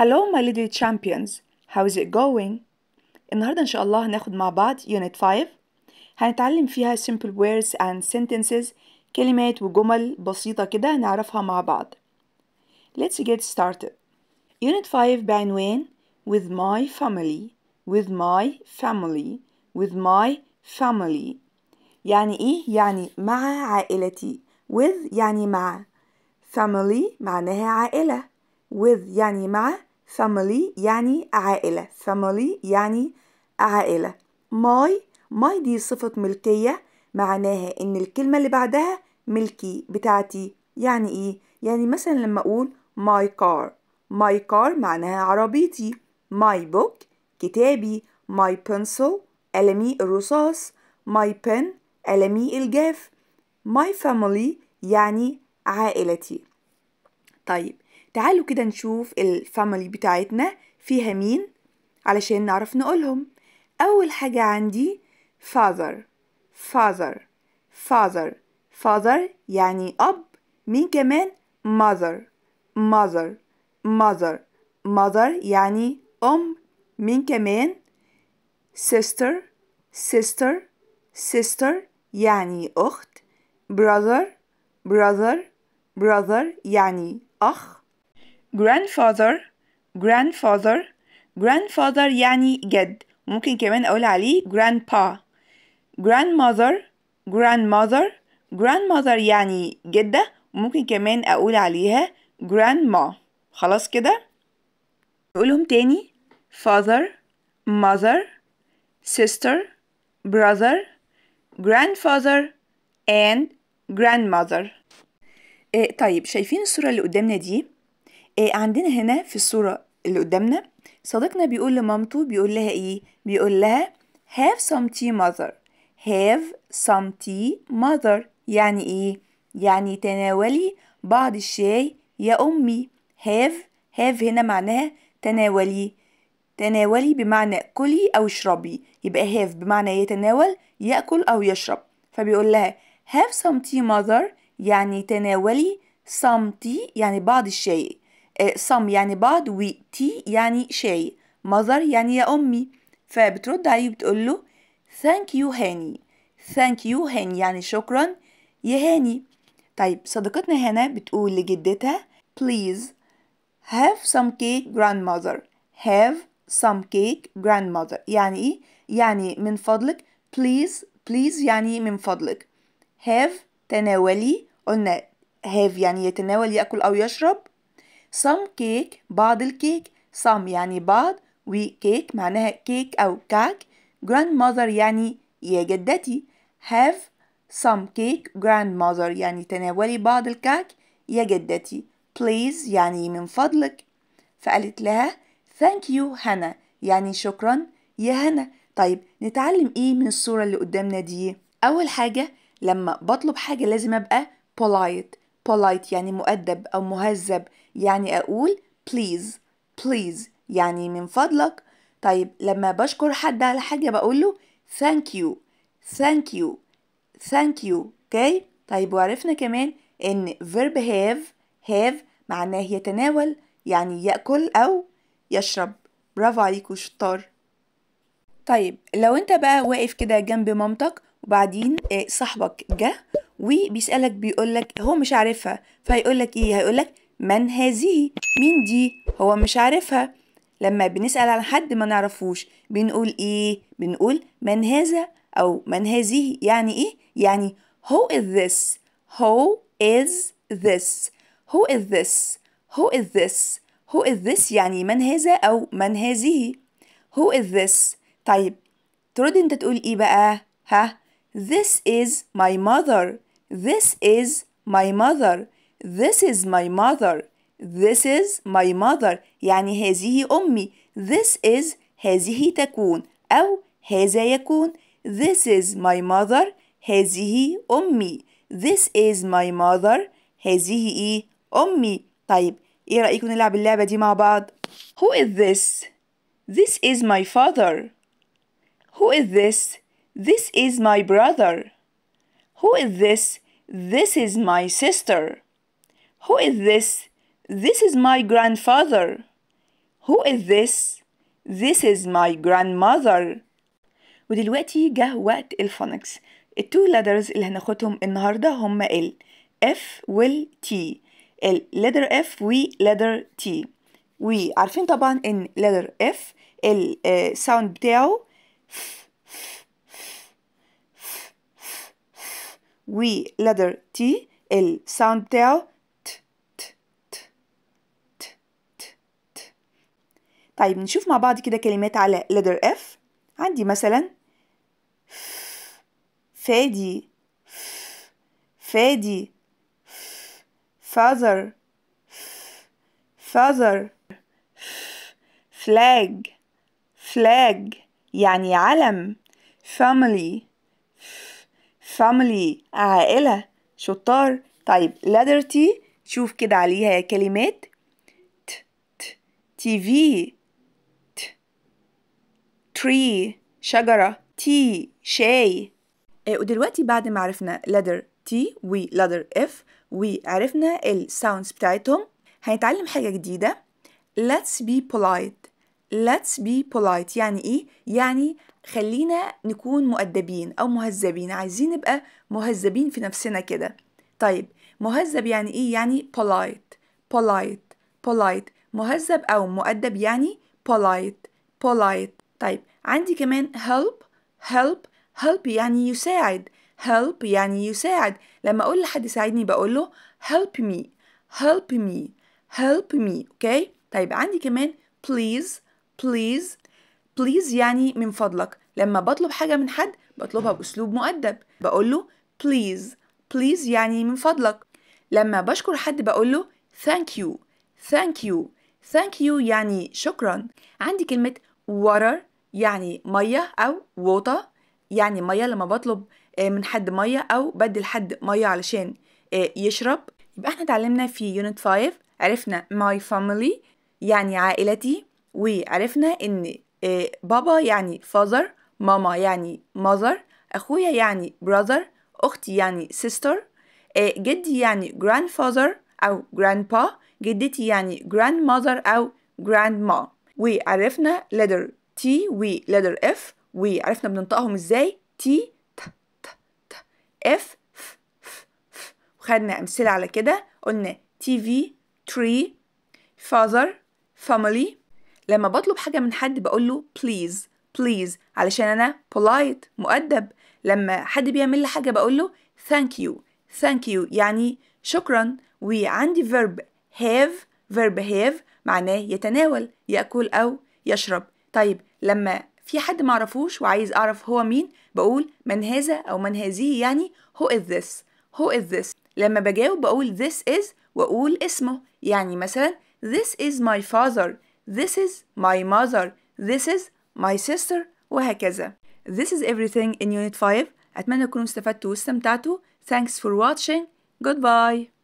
Hello my little champions, how's it going? النهاردة إن شاء الله هناخد مع بعض Unit 5 هنتعلم فيها simple words and sentences كلمات وجمل بسيطة كده نعرفها مع بعض Let's get started Unit 5 بعنوان With my family With my family With my family يعني إيه؟ يعني مع عائلتي With يعني مع Family معناها عائلة With يعني مع family يعني عائلة family يعني عائلة my my دي صفة ملكية معناها إن الكلمة اللي بعدها ملكي بتاعتي يعني إيه؟ يعني مثلا لما أقول my car my car معناها عربيتي my book كتابي my pencil قلمي الرصاص my pen قلمي الجاف my family يعني عائلتي طيب تعالوا كده نشوف الفاميلي بتاعتنا فيها مين علشان نعرف نقولهم أول حاجة عندي father father father father يعني أب مين كمان mother mother mother mother يعني أم مين كمان sister sister sister يعني أخت brother brother brother يعني أخ grandfather grandfather grandfather يعني جد ممكن كمان أقول عليه grandpa grandmother grandmother grandmother يعني جدة ممكن كمان أقول عليها grandma خلاص كده نقولهم تاني father mother sister brother grandfather and grandmother إيه طيب شايفين الصورة اللي قدامنا دي إيه، عندنا هنا في الصورة اللي قدامنا صديقنا بيقول لمامته بيقول لها ايه بيقول لها have some tea mother have some tea mother يعني ايه يعني تناولي بعض الشاي يا امي have have هنا معناها تناولي تناولي بمعنى كلي او اشربي يبقى have بمعنى يتناول ياكل او يشرب فبيقول لها have some tea mother يعني تناولي some tea يعني بعض الشاي some يعني بعض و تي يعني شاي مذر يعني يا أمي فبترد عليه بتقول له thank you هاني thank you هاني يعني شكرا يا هاني طيب صديقتنا هنا بتقول لجدتها please have some cake grandmother have some cake grandmother يعني ايه يعني من فضلك please please يعني من فضلك have تناولي قلنا have يعني يتناول يأكل أو يشرب some cake بعض الكيك some يعني بعض و cake معناها كيك أو كعك grandmother يعني يا جدتي have some cake grandmother يعني تناولي بعض الكعك يا جدتي please يعني من فضلك فقالت لها thank you هنا يعني شكرا يا هنا طيب نتعلم ايه من الصورة اللي قدامنا دي أول حاجة لما بطلب حاجة لازم أبقى polite polite يعني مؤدب أو مهذب يعني أقول please please يعني من فضلك طيب لما بشكر حد على حاجة بقوله thank you thank you thank you okay طيب وعرفنا كمان إن verb have have معناه يتناول يعني يأكل أو يشرب برافو عليكوا شطار طيب لو انت بقى واقف كده جنب مامتك وبعدين آه، صاحبك جه وبيسألك بيقول لك هو مش عارفها فهيقول لك ايه هيقول لك من هذه مين دي هو مش عارفها لما بنسأل عن حد ما نعرفوش بنقول ايه بنقول من هذا او من هذه يعني ايه يعني who is this who is this who is this who is this who is this يعني من هذا او من هذه who is this طيب ترد انت تقول ايه بقى ها this is my mother This is my mother. This is my mother. This is my mother. يعني هذه أمي. This is هذه تكون أو هذا يكون. This is my mother. هذه أمي. This is my mother. هذه إيه؟ أمي. طيب إيه رأيكم نلعب اللعبة دي مع بعض؟ Who is this? This is my father. Who is this? This is my brother. Who is this? This is my sister. Who is this? This is my grandfather. Who is this? This is my grandmother. ودلوقتي جه وقت الفونكس التو ليدرز اللي هناخدهم النهاردة هما ال F وال T ال letter F و letter T وعارفين طبعا ان letter F الساوند بتاعه ف ولتر تي الساوند بتاعه ت ت ت ت ت ت طيب نشوف مع بعض كده كلمات على letter اف عندي مثلا فادي فادي father father flag flag يعني علم family family عائلة شطار طيب letter T شوف كده عليها كلمات ت ت تي في ت tree شجرة تي شاي إيه، ودلوقتي بعد ما عرفنا letter T و letter F وعرفنا ال sounds بتاعتهم هنتعلم حاجة جديدة let's be polite let's be polite يعني ايه؟ يعني خلينا نكون مؤدبين أو مهذبين عايزين نبقى مهذبين في نفسنا كده طيب مهذب يعني إيه؟ يعني polite polite polite مهذب أو مؤدب يعني polite polite طيب عندي كمان help help help يعني يساعد help يعني يساعد لما أقول لحد ساعدني بقول له help me help me help me اوكي okay? طيب عندي كمان please please بليز يعني من فضلك لما بطلب حاجة من حد بطلبها بأسلوب مؤدب بقول له بليز بليز يعني من فضلك لما بشكر حد بقول له thank you thank you thank you يعني شكرا عندي كلمة water يعني مية أو water يعني مية لما بطلب آه، من حد مية أو بدل حد مية علشان آه، يشرب يبقى احنا اتعلمنا في يونت 5 عرفنا my family يعني عائلتي وعرفنا ان بابا يعني father ماما يعني mother أخويا يعني brother أختي يعني sister جدي e, يعني grandfather أو grandpa جدتي يعني grandmother أو grandma وعرفنا letter T و letter F وعرفنا بننطقهم ازاي T ت ت ت F ف ف ف وخدنا أمثلة على كده قلنا TV tree father family لما بطلب حاجة من حد بقول له please please علشان أنا polite مؤدب لما حد بيعمل لي حاجة بقول له thank you thank you يعني شكرا وعندي verb have verb have معناه يتناول يأكل أو يشرب طيب لما في حد معرفوش وعايز أعرف هو مين بقول من هذا أو من هذه يعني who is this who is this لما بجاوب بقول this is وأقول اسمه يعني مثلا this is my father This is my mother. This is my sister. وهكذا. This is everything in Unit 5. أتمنى تكونوا استفدتوا واستمتعتوا. Thanks for watching. Goodbye.